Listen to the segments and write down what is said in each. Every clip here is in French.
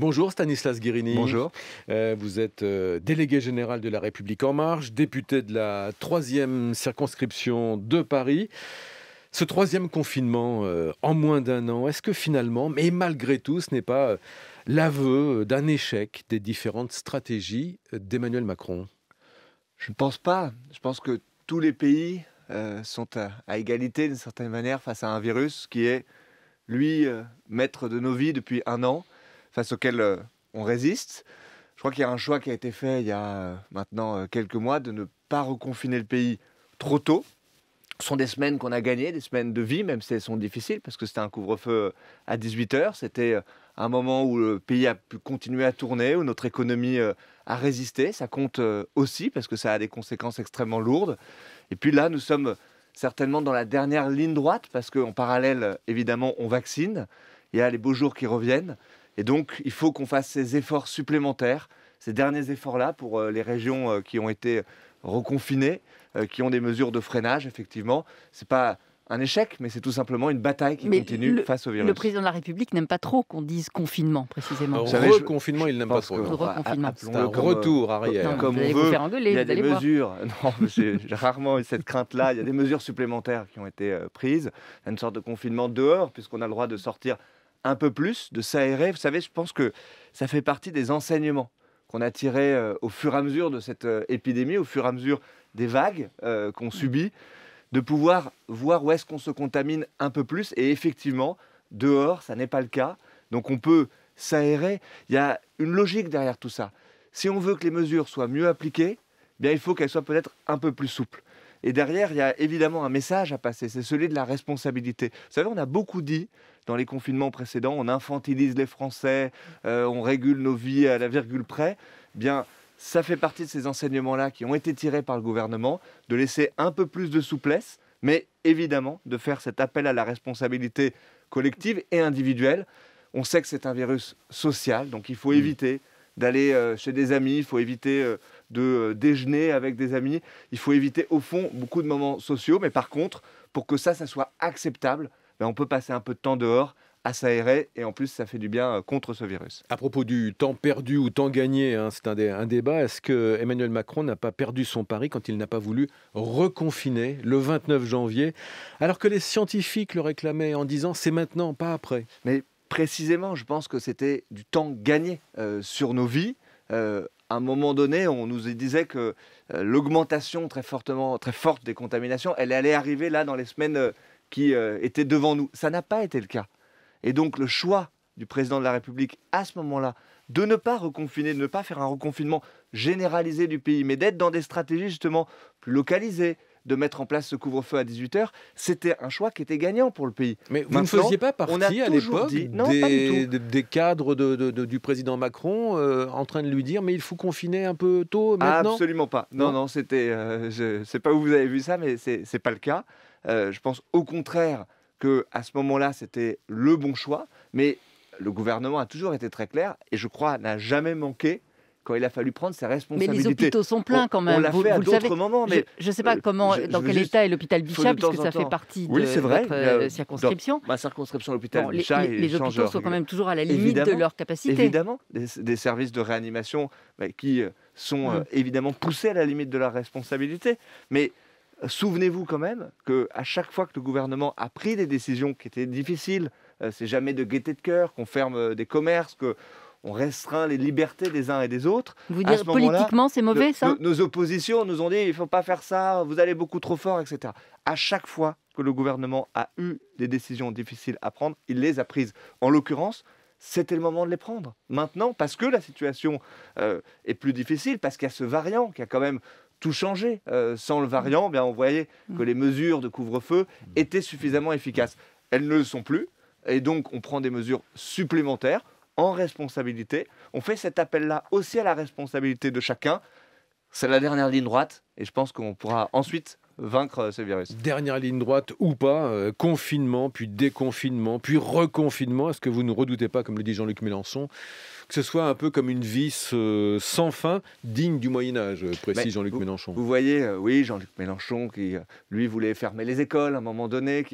Bonjour Stanislas Guérini. Bonjour. Euh, vous êtes euh, délégué général de la République En Marche, député de la troisième circonscription de Paris. Ce troisième confinement euh, en moins d'un an, est-ce que finalement, mais malgré tout, ce n'est pas l'aveu d'un échec des différentes stratégies d'Emmanuel Macron Je ne pense pas. Je pense que tous les pays sont à égalité d'une certaine manière face à un virus qui est, lui, maître de nos vies depuis un an face auxquels euh, on résiste. Je crois qu'il y a un choix qui a été fait il y a euh, maintenant euh, quelques mois de ne pas reconfiner le pays trop tôt. Ce sont des semaines qu'on a gagnées, des semaines de vie, même si elles sont difficiles, parce que c'était un couvre-feu à 18h, c'était un moment où le pays a pu continuer à tourner, où notre économie a résisté, ça compte aussi, parce que ça a des conséquences extrêmement lourdes. Et puis là, nous sommes certainement dans la dernière ligne droite, parce qu'en parallèle, évidemment, on vaccine, il y a les beaux jours qui reviennent, et donc, il faut qu'on fasse ces efforts supplémentaires, ces derniers efforts-là pour euh, les régions euh, qui ont été reconfinées, euh, qui ont des mesures de freinage, effectivement. Ce n'est pas un échec, mais c'est tout simplement une bataille qui continue face au virus. Le président de la République n'aime pas trop qu'on dise confinement, précisément. Re-confinement, il n'aime pas trop. C'est un retour arrière. comme vous on veut, il y a des mesures. j'ai rarement eu cette crainte-là. Il y a des mesures supplémentaires qui ont été prises. Il y a une sorte de confinement dehors, puisqu'on a le droit de sortir un peu plus, de s'aérer. Vous savez, je pense que ça fait partie des enseignements qu'on a tirés euh, au fur et à mesure de cette euh, épidémie, au fur et à mesure des vagues euh, qu'on mmh. subit, de pouvoir voir où est-ce qu'on se contamine un peu plus. Et effectivement, dehors, ça n'est pas le cas. Donc on peut s'aérer. Il y a une logique derrière tout ça. Si on veut que les mesures soient mieux appliquées, eh bien il faut qu'elles soient peut-être un peu plus souples. Et derrière, il y a évidemment un message à passer, c'est celui de la responsabilité. Vous savez, on a beaucoup dit dans les confinements précédents, on infantilise les Français, euh, on régule nos vies à la virgule près. Bien, ça fait partie de ces enseignements-là qui ont été tirés par le gouvernement, de laisser un peu plus de souplesse, mais évidemment de faire cet appel à la responsabilité collective et individuelle. On sait que c'est un virus social, donc il faut mmh. éviter d'aller euh, chez des amis, il faut éviter euh, de euh, déjeuner avec des amis. Il faut éviter au fond beaucoup de moments sociaux, mais par contre, pour que ça, ça soit acceptable, ben, on peut passer un peu de temps dehors à s'aérer et en plus ça fait du bien euh, contre ce virus. À propos du temps perdu ou temps gagné, hein, c'est un, débat. Est-ce que Emmanuel Macron n'a pas perdu son pari quand il n'a pas voulu reconfiner le 29 janvier, alors que les scientifiques le réclamaient en disant c'est maintenant, pas après Mais précisément, je pense que c'était du temps gagné euh, sur nos vies à un moment donné, on nous disait que euh, l'augmentation très, fortement, très forte des contaminations, elle allait arriver là dans les semaines euh, qui euh, étaient devant nous. Ça n'a pas été le cas. Et donc le choix du président de la République à ce moment-là de ne pas reconfiner, de ne pas faire un reconfinement généralisé du pays, mais d'être dans des stratégies justement plus localisées, de mettre en place ce couvre-feu à 18h, c'était un choix qui était gagnant pour le pays. Mais vous ne faisiez pas partie à l'époque des, cadres du président Macron euh, en train de lui dire mais il faut confiner un peu tôt Absolument pas. Non, non, c'était. Euh, je ne sais pas où vous avez vu ça, mais c'est n'est pas le cas. Euh, je pense au contraire que à ce moment-là, c'était le bon choix. Mais le gouvernement a toujours été très clair et je crois n'a jamais manqué quand il a fallu prendre ses responsabilités. Mais les hôpitaux sont pleins quand même. On, l'a fait à d'autres moments. Mais je ne sais pas euh, comment, dans quel état est l'hôpital Bichat, puisque ça fait partie de vrai, votre euh, euh, circonscription. ma circonscription, l'hôpital Bichat. Les, les hôpitaux sont quand même toujours à la limite de leur capacité. Évidemment, des, services de réanimation bah, qui sont mm. évidemment poussés à la limite de leur responsabilité. Mais souvenez-vous quand même que à chaque fois que le gouvernement a pris des décisions qui étaient difficiles, c'est jamais de gaieté de cœur qu'on ferme des commerces, que on restreint les libertés des uns et des autres. Vous dire politiquement, c'est mauvais, ça nos, oppositions nous ont dit, il ne faut pas faire ça, vous allez beaucoup trop fort, etc. À chaque fois que le gouvernement a eu des décisions difficiles à prendre, il les a prises. En l'occurrence, c'était le moment de les prendre. Maintenant, parce que la situation euh, est plus difficile, parce qu'il y a ce variant qui a quand même tout changé. Euh, sans le variant, bien, on voyait que mm. les mesures de couvre-feu étaient suffisamment efficaces. Elles ne le sont plus, et donc on prend des mesures supplémentaires en responsabilité. On fait cet appel-là aussi à la responsabilité de chacun. C'est la dernière ligne droite et je pense qu'on pourra ensuite vaincre euh, ce virus. Dernière ligne droite ou pas, euh, confinement, puis déconfinement, puis reconfinement. Est-ce que vous ne redoutez pas, comme le dit Jean-Luc Mélenchon, que ce soit un peu comme une vie euh, sans fin, digne du Moyen Âge, précise Jean-Luc Mélenchon. Vous voyez, oui, Jean-Luc Mélenchon qui, lui, voulait fermer les écoles à un moment donné.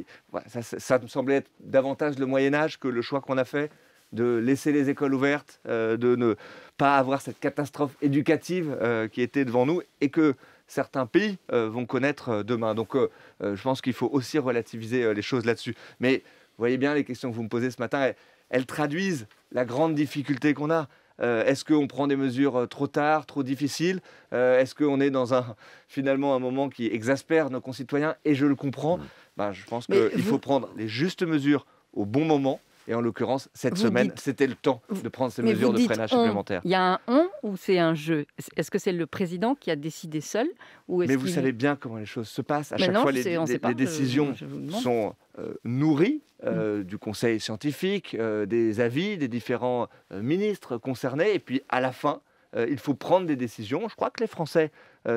ça, ça me semblait être davantage le Moyen Âge que le choix qu'on a fait de laisser les écoles ouvertes, euh, de ne pas avoir cette catastrophe éducative euh, qui était devant nous et que certains pays euh, vont connaître demain. Donc je pense qu'il faut aussi relativiser les choses là-dessus. Mais vous voyez bien les questions que vous me posez ce matin, elles, traduisent la grande difficulté qu'on a. Est-ce qu'on prend des mesures trop tard, trop difficiles Est-ce qu'on est dans un finalement un moment qui exaspère nos concitoyens Et je le comprends. Mmh. Ben, je pense qu'il faut prendre les justes mesures au bon moment et en l'occurrence, cette semaine, c'était le temps de prendre ces mesures de freinage supplémentaires. Il y a un on ou c'est un jeu Est-ce que c'est le président qui a décidé seul ou Mais vous savez bien comment les choses se passent. À chaque fois, les, décisions sont euh, nourries euh, mm. du conseil scientifique, euh, des avis des différents ministres concernés. Et puis, à la fin, il faut prendre des décisions. Je crois que les Français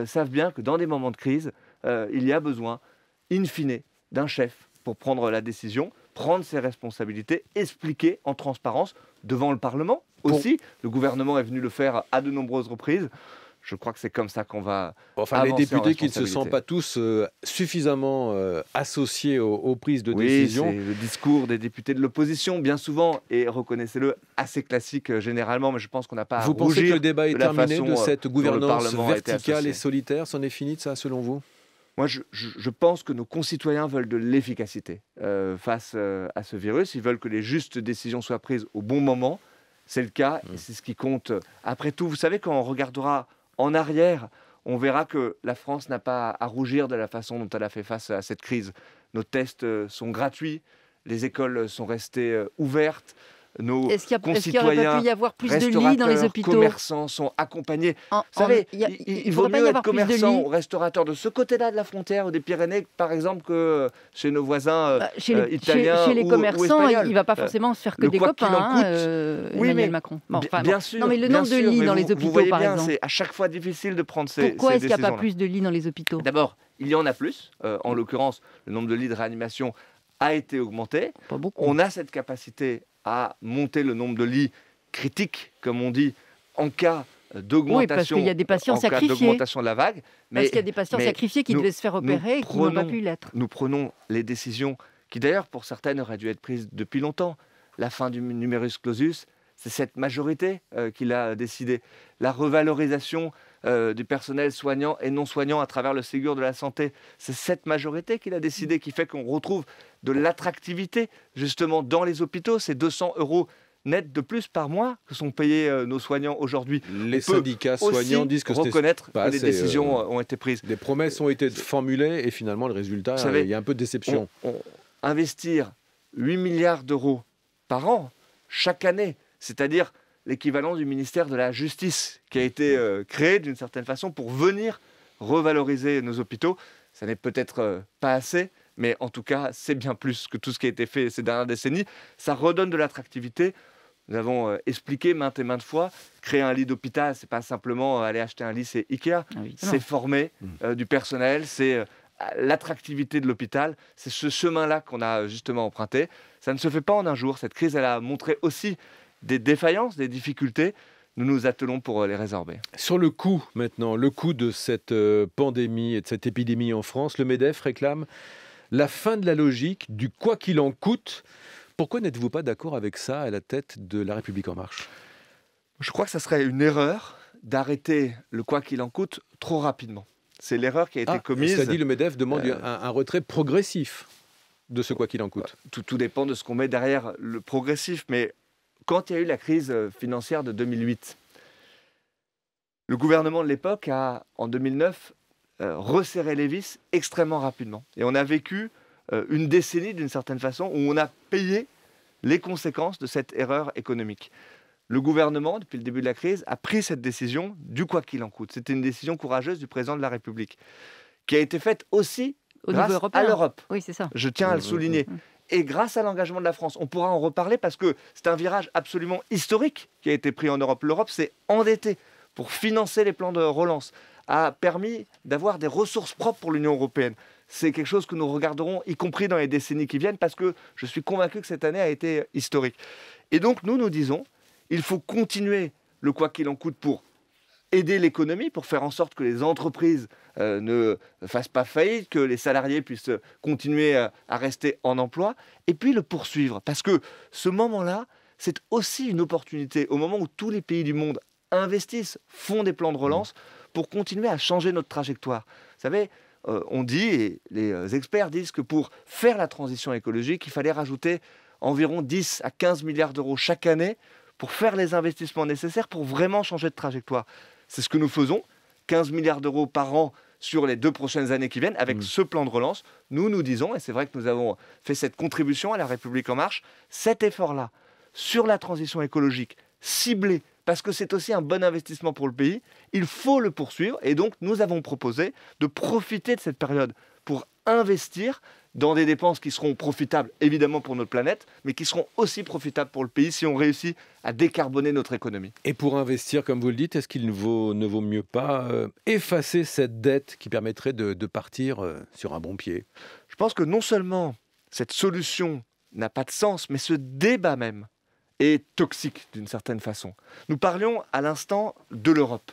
savent bien que dans des moments de crise, il y a besoin, in fine, d'un chef pour prendre la décision prendre ses responsabilités, expliquer en transparence devant le Parlement aussi. Le gouvernement est venu le faire à de nombreuses reprises. Je crois que c'est comme ça qu'on va. Enfin, les députés qui ne se sentent pas tous euh, suffisamment euh, associés aux, prises de oui, décision. Le discours des députés de l'opposition, bien souvent, et reconnaissez-le, assez classique euh, généralement, mais je pense qu'on n'a pas. Vous pensez que le débat est terminé de cette gouvernance verticale et solitaire C'en est fini de ça, selon vous moi, je, pense que nos concitoyens veulent de l'efficacité euh, face euh, à ce virus. Ils veulent que les justes décisions soient prises au bon moment. C'est le cas et mm. c'est ce qui compte. Euh, après tout, vous savez, quand on regardera en arrière, on verra que la France n'a pas à rougir de la façon dont elle a fait face à cette crise. Nos tests sont gratuits, les écoles sont restées ouvertes est-ce qu'il n'y aurait pas pu y avoir plus de lits dans les hôpitaux commerçants sont accompagnés. Vous savez, il, il, vaut mieux être commerçant ou restaurateur de ce côté-là de la frontière ou des Pyrénées, par exemple, que chez nos voisins bah, euh, chez les, euh, italiens chez, les commerçants, il ne va pas forcément se faire que des copains, euh, oui, Emmanuel Macron. bien, sûr. mais le nombre de lits dans les hôpitaux, vous voyez bien, exemple. C'est à chaque fois difficile de prendre ces Pourquoi est-ce qu'il n'y a pas plus de lits dans les hôpitaux D'abord, il y en a plus. en l'occurrence, le nombre de lits de réanimation a été augmenté. On a cette capacité à monter le nombre de lits critiques, comme on dit, en cas d'augmentation. de la vague. Mais, parce qu'il y a des patients sacrifiés qui devaient se faire opérer et qui n'ont pas pu l'être. Nous prenons les décisions qui, d'ailleurs, pour certaines, auraient dû être prises depuis longtemps. La fin du numerus clausus, c'est cette majorité euh, qui l'a décidé. La revalorisation euh, du personnel soignant et non soignant à travers le Ségur de la santé. C'est cette majorité qu'il a décidé qui fait qu'on retrouve de l'attractivité justement dans les hôpitaux. Ces 200 euros net de plus par mois que sont payés euh, nos soignants aujourd'hui. Les syndicats soignants disent que reconnaître que des euh, décisions ont été prises. Des promesses ont été formulées et finalement le résultat, il y a un peu de déception. investir 8 milliards d'euros par an, chaque année, c'est-à-dire l'équivalent du ministère de la Justice qui a été euh, créé d'une certaine façon pour venir revaloriser nos hôpitaux. Ça n'est peut-être euh, pas assez, mais en tout cas, c'est bien plus que tout ce qui a été fait ces dernières décennies. Ça redonne de l'attractivité. Nous avons euh, expliqué maintes et maintes fois, créer un lit d'hôpital, c'est pas simplement aller acheter un lit, c'est Ikea. Ah c'est former mmh. du personnel, c'est l'attractivité de l'hôpital. C'est ce chemin-là qu'on a justement emprunté. Ça ne se fait pas en un jour. Cette crise, elle a montré aussi des défaillances, des difficultés, nous nous attelons pour euh, les résorber. Sur le coût maintenant, le coût de cette euh, pandémie et de cette épidémie en France, le MEDEF réclame la fin de la logique du quoi qu'il en coûte. Pourquoi n'êtes-vous pas d'accord avec ça à la tête de La République en marche Je crois que ça serait une erreur d'arrêter le quoi qu'il en coûte trop rapidement. C'est l'erreur qui a été ah, commise. Ça dit, le MEDEF demande euh, un, un retrait progressif de ce quoi qu'il en coûte. Bah, tout, tout, dépend de ce qu'on met derrière le progressif, mais quand il y a eu la crise euh, financière de 2008, le gouvernement de l'époque a, en 2009, euh, resserré les vis extrêmement rapidement. Et on a vécu euh, une décennie, d'une certaine façon, où on a payé les conséquences de cette erreur économique. Le gouvernement, depuis le début de la crise, a pris cette décision du quoi qu'il en coûte. C'était une décision courageuse du président de la République, qui a été faite aussi grâce à l'Europe. Oui, c'est ça. Je tiens à le souligner et grâce à l'engagement de la France. On pourra en reparler parce que c'est un virage absolument historique qui a été pris en Europe. L'Europe s'est endettée pour financer les plans de relance, a permis d'avoir des ressources propres pour l'Union européenne. C'est quelque chose que nous regarderons, y compris dans les décennies qui viennent, parce que je suis convaincu que cette année a été historique. Et donc nous, nous disons, il faut continuer le quoi qu'il en coûte pour aider l'économie, pour faire en sorte que les entreprises euh, ne fassent pas faillite, que les salariés puissent euh, continuer euh, à, rester en emploi, et puis le poursuivre. Parce que ce moment-là, c'est aussi une opportunité, au moment où tous les pays du monde investissent, font des plans de relance, pour continuer à changer notre trajectoire. Vous savez, on dit, et les experts disent que pour faire la transition écologique, il fallait rajouter environ 10 à 15 milliards d'euros chaque année pour faire les investissements nécessaires pour vraiment changer de trajectoire. C'est ce que nous faisons. 15 milliards d'euros par an sur les deux prochaines années qui viennent avec mm. ce plan de relance. Nous, nous disons, et c'est vrai que nous avons fait cette contribution à la République en marche, cet effort-là sur la transition écologique ciblé, parce que c'est aussi un bon investissement pour le pays, il faut le poursuivre. Et donc, nous avons proposé de profiter de cette période pour investir dans des dépenses qui seront profitables évidemment pour notre planète, mais qui seront aussi profitables pour le pays si on réussit à décarboner notre économie. Et pour investir, comme vous le dites, est-ce qu'il ne vaut, ne vaut mieux pas euh, effacer cette dette qui permettrait de, partir euh, sur un bon pied Je pense que non seulement cette solution n'a pas de sens, mais ce débat même est toxique d'une certaine façon. Nous parlions à l'instant de l'Europe.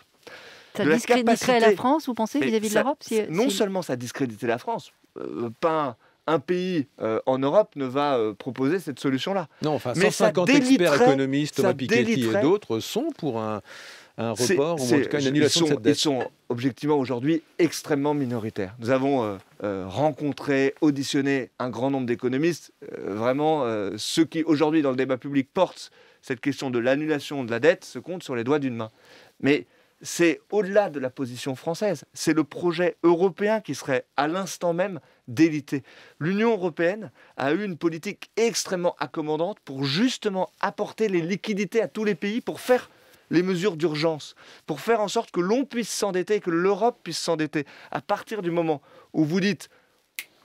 Ça discréditerait la, France, vous pensez, vis-à-vis de l'Europe Non seulement ça discréditerait la France, euh, pas un pays euh, en Europe ne va euh, proposer cette solution-là. Non, enfin, Mais 150 experts économistes, Thomas Piketty et d'autres sont pour un, report, ou en tout cas une annulation de cette dette. Ils sont objectivement aujourd'hui extrêmement minoritaires. Nous avons rencontré, auditionné un grand nombre d'économistes, vraiment ceux qui aujourd'hui dans le débat public portent cette question de l'annulation de la dette se comptent sur les doigts d'une main. Mais c'est au-delà de la position française, c'est le projet européen qui serait à l'instant même délité. L'Union européenne a eu une politique extrêmement accommodante pour justement apporter les liquidités à tous les pays pour faire les mesures d'urgence, pour faire en sorte que l'on puisse s'endetter que l'Europe puisse s'endetter. À partir du moment où vous dites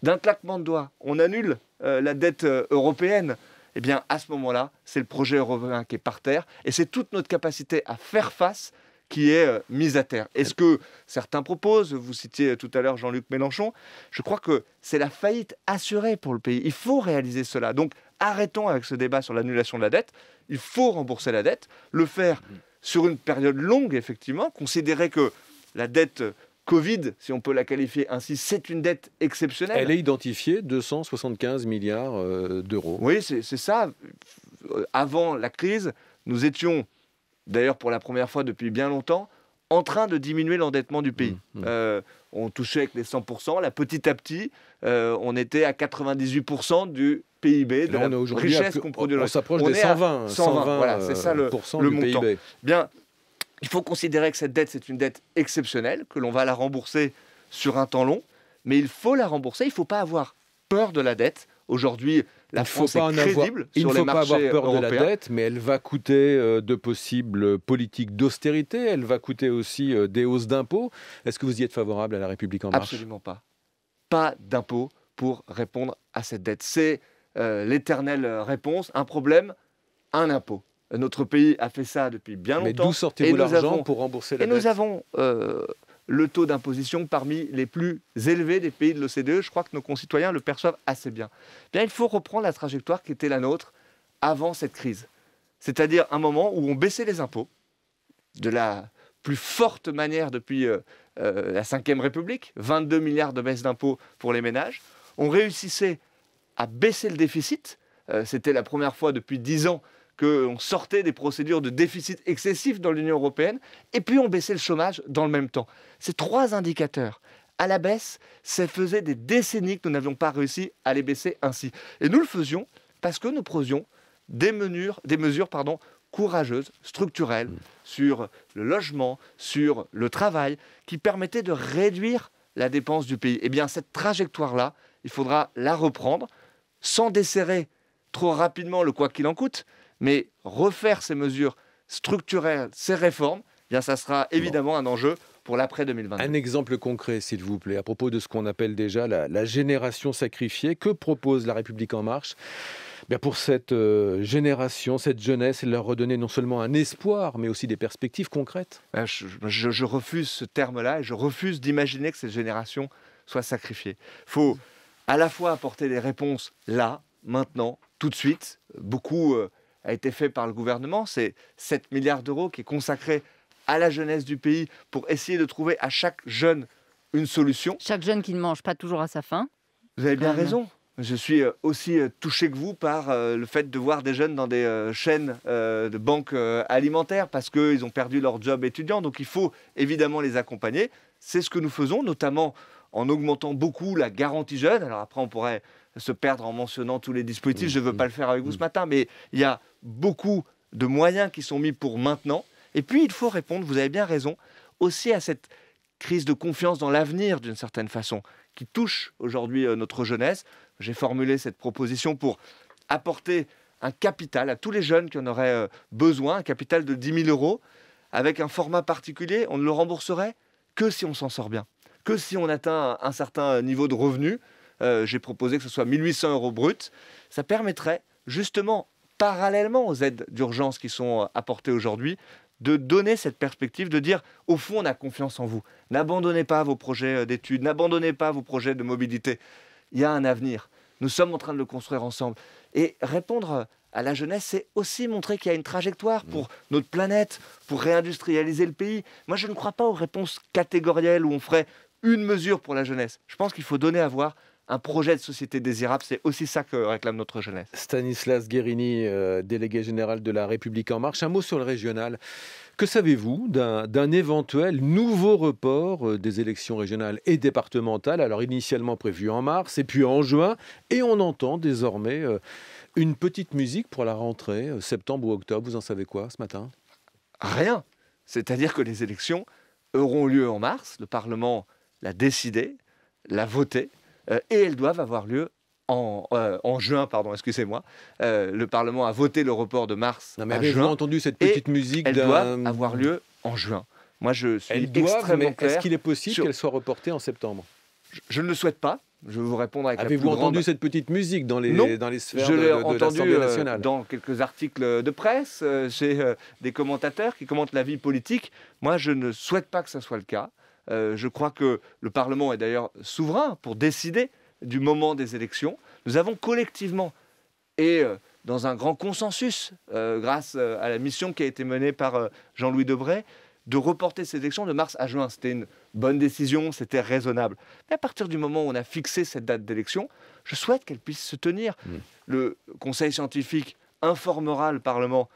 d'un claquement de doigts, on annule euh, la dette euh, européenne, eh bien à ce moment-là, c'est le projet européen qui est par terre et c'est toute notre capacité à faire face qui est euh, mise à terre. Est-ce que certains proposent, vous citiez tout à l'heure Jean-Luc Mélenchon, je crois que c'est la faillite assurée pour le pays. Il faut réaliser cela. Donc arrêtons avec ce débat sur l'annulation de la dette. Il faut rembourser la dette, le faire mm. sur une période longue, effectivement, considérer que la dette euh, Covid, si on peut la qualifier ainsi, c'est une dette exceptionnelle. Elle est identifiée, 275 milliards euh, d'euros. Oui, c'est ça. Avant la crise, nous étions d'ailleurs pour la première fois depuis bien longtemps, en train de diminuer l'endettement du pays. Mmh, mmh. Euh, on touchait avec les 100%, là petit à petit, euh, on était à 98% du PIB, de la richesse qu'on produit. On s'approche des 120, 120, c'est ça le, euh, montant. PIB. Bien, il faut considérer que cette dette, c'est une dette exceptionnelle, que l'on va la rembourser sur un temps long, mais il faut la rembourser, il ne faut pas avoir peur de la dette, Aujourd'hui, la France est Il ne faut pas avoir peur de la dette, mais elle va coûter euh, de possibles euh, politiques d'austérité, elle va coûter aussi euh, des hausses d'impôts. Est-ce que vous y êtes favorable à La République en marche Absolument pas. Pas d'impôts pour répondre à cette dette. C'est l'éternelle réponse, un problème, un impôt. Notre pays a fait ça depuis bien longtemps. Mais d'où sortez-vous l'argent pour rembourser la dette nous avons le taux d'imposition parmi les plus élevés des pays de l'OCDE. Je crois que nos concitoyens le perçoivent assez bien. Eh bien. Il faut reprendre la trajectoire qui était la nôtre avant cette crise. C'est-à-dire un moment où on baissait les impôts de la plus forte manière depuis euh, euh, la Ve République, 22 milliards de baisse d'impôts pour les ménages. On réussissait à baisser le déficit. Euh, c'était la première fois depuis 10 ans qu'on sortait des procédures de déficit excessif dans l'Union européenne, et puis on baissait le chômage dans le même temps. Ces trois indicateurs à la baisse, ça faisait des décennies que nous n'avions pas réussi à les baisser ainsi. Et nous le faisions parce que nous posions des mesures, des mesures pardon, courageuses, structurelles, mm. sur le logement, sur le travail, qui permettaient de réduire la dépense du pays. Eh bien, cette trajectoire-là, il faudra la reprendre sans desserrer trop rapidement le quoi qu'il en coûte, mais refaire ces mesures structurelles, ces réformes, eh bien ça sera évidemment un enjeu pour l'après 2020 Un exemple concret, s'il vous plaît, à propos de ce qu'on appelle déjà la, génération sacrifiée. Que propose la République en marche eh Bien pour cette euh, génération, cette jeunesse, et leur redonner non seulement un espoir, mais aussi des perspectives concrètes ah, je, refuse ce terme-là et je refuse d'imaginer que cette génération soit sacrifiée. Il faut à la fois apporter des réponses là, maintenant, tout de suite. Beaucoup euh, a été fait par le gouvernement. C'est 7 milliards d'euros qui est consacré à la jeunesse du pays pour essayer de trouver à chaque jeune une solution. Chaque jeune qui ne mange pas toujours à sa faim. Vous avez bien raison. Je suis euh, aussi euh, touché que vous par euh, le fait de voir des jeunes dans des chaînes de banques alimentaires parce qu'ils ont perdu leur job étudiant. Donc il faut évidemment les accompagner. C'est ce que nous faisons, notamment en augmentant beaucoup la garantie jeune. Alors après, on pourrait se perdre en mentionnant tous les dispositifs. Je ne veux mm, pas mm. le faire avec vous ce mm. matin, mais il y a beaucoup de moyens qui sont mis pour maintenant. Et puis, il faut répondre, vous avez bien raison, aussi à cette crise de confiance dans l'avenir, d'une certaine façon, qui touche aujourd'hui euh, notre jeunesse. J'ai formulé cette proposition pour apporter un capital à tous les jeunes qui en auraient euh, besoin, un capital de 10 000 euros, avec un format particulier. On ne le rembourserait que si on s'en sort bien, que si on atteint un certain euh, niveau de revenu. Euh, j'ai proposé que ce soit 1800 euros bruts. Ça permettrait justement, parallèlement aux aides d'urgence qui sont euh, apportées aujourd'hui, de donner cette perspective, de dire, au fond, on a confiance en vous. N'abandonnez pas vos projets euh, d'études, n'abandonnez pas vos projets de mobilité. Il y a un avenir. Nous sommes en train de le construire ensemble. Et répondre à la jeunesse, c'est aussi montrer qu'il y a une trajectoire mmh. pour notre planète, pour réindustrialiser le pays. Moi, je ne crois pas aux réponses catégorielles où on ferait une mesure pour la jeunesse. Je pense qu'il faut donner à voir un projet de société désirable. C'est aussi ça que réclame notre jeunesse. Stanislas Guérini, euh, délégué général de la République en marche, un mot sur le régional. Que savez-vous d'un éventuel nouveau report euh, des élections régionales et départementales, alors initialement prévues en mars et puis en juin, et on entend désormais euh, une petite musique pour la rentrée, septembre ou octobre, vous en savez quoi ce matin Rien. C'est-à-dire que les élections auront lieu en mars, le Parlement l'a décidé, l'a voté, euh, et elles doivent avoir lieu en, euh, juin, pardon, excusez-moi, euh, le Parlement a voté le report de mars. Non, mais avez vous entendu cette petite musique Elle doit avoir lieu en juin. Moi, je suis extrêmement clair. Est-ce qu'il est possible qu'elles qu'elle soit reportée en septembre je, ne le souhaite pas. Je vais vous répondre avec Avez-vous entendu cette petite musique dans les, dans les sphères je de, dans quelques articles de presse, chez des commentateurs qui commentent la vie politique. Moi, je ne souhaite pas que ça soit le cas. Euh, je crois que le Parlement est d'ailleurs souverain pour décider du moment des élections. Nous avons collectivement et euh, dans un grand consensus, euh, grâce à la mission qui a été menée par Jean-Louis Debray, de reporter ces élections de mars à juin. C'était une bonne décision, c'était raisonnable. Mais à partir du moment où on a fixé cette date d'élection, je souhaite qu'elle puisse se tenir. Mm. Le Conseil scientifique informera le Parlement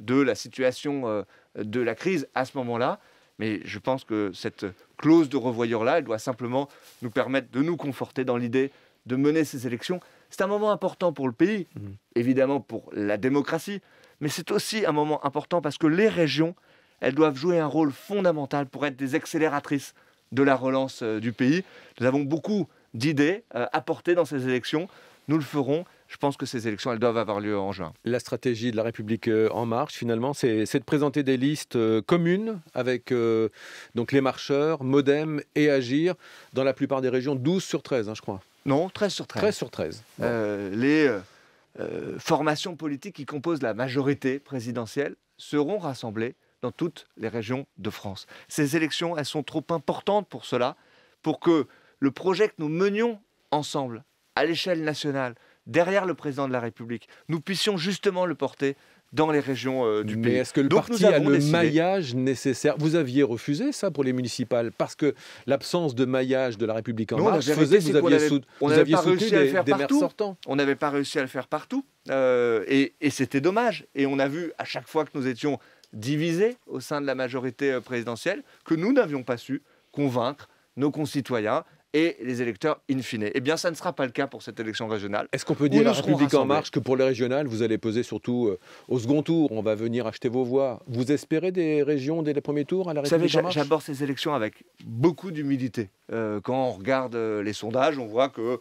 de la situation de la crise à ce moment-là. Mais je pense que cette clause de revoyeur-là, elle doit simplement nous permettre de nous conforter dans l'idée de mener ces élections. C'est un moment important pour le pays, mhm. évidemment pour la démocratie, mais c'est aussi un moment important parce que les régions, elles doivent jouer un rôle fondamental pour être des accélératrices de la relance euh, du pays. Nous avons beaucoup d'idées euh, apportées dans ces élections. Nous le ferons je pense que ces élections, elles doivent avoir lieu en juin. La stratégie de la République euh, en marche, finalement, c'est de présenter des listes euh, communes avec euh, donc les marcheurs, Modem et Agir dans la plupart des régions, 12 sur 13, hein, je crois. Non, 13 sur 13. 13 sur 13. les formations politiques qui composent la majorité présidentielle seront rassemblées dans toutes les régions de France. Ces élections, elles sont trop importantes pour cela, pour que le projet que nous menions ensemble à l'échelle nationale, derrière le président de la République, nous puissions justement le porter dans les régions euh, du Mais pays. Est-ce que le Donc parti a le maillage nécessaire Vous aviez refusé ça pour les municipales parce que l'absence de maillage de la République en marche faisait que vous aviez, on des, On n'avait pas réussi à le faire partout euh, et, et c'était dommage. Et on a vu à chaque fois que nous étions divisés au sein de la majorité euh, présidentielle que nous n'avions pas su convaincre nos concitoyens et les électeurs in fine. Eh bien, ça ne sera pas le cas pour cette élection régionale. Est-ce qu'on peut dire à la République en marche que pour les régionales, vous allez poser surtout euh, au second tour, on va venir acheter vos voix Vous espérez des régions dès les premiers tours à la République Vous savez, j'aborde ces élections avec beaucoup d'humilité. Euh, quand on regarde euh, les sondages, on voit que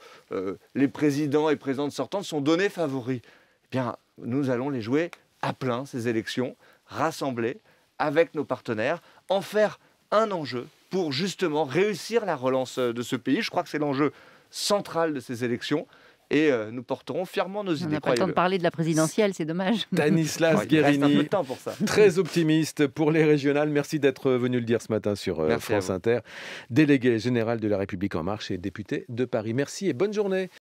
les présidents et présidentes sortantes sont donnés favoris. Eh bien, nous allons les jouer à plein, ces élections, rassemblées, avec nos partenaires, en faire un enjeu pour justement réussir la relance euh, de ce pays. Je crois que c'est l'enjeu central de ces élections et euh, nous porterons fièrement nos idées. On n'a pas le temps de parler de la présidentielle, c'est dommage. Stanislas Guérini, très optimiste pour les régionales. Merci d'être venu le dire ce matin sur euh, France Inter. Délégué général de la République En Marche et député de Paris. Merci et bonne journée.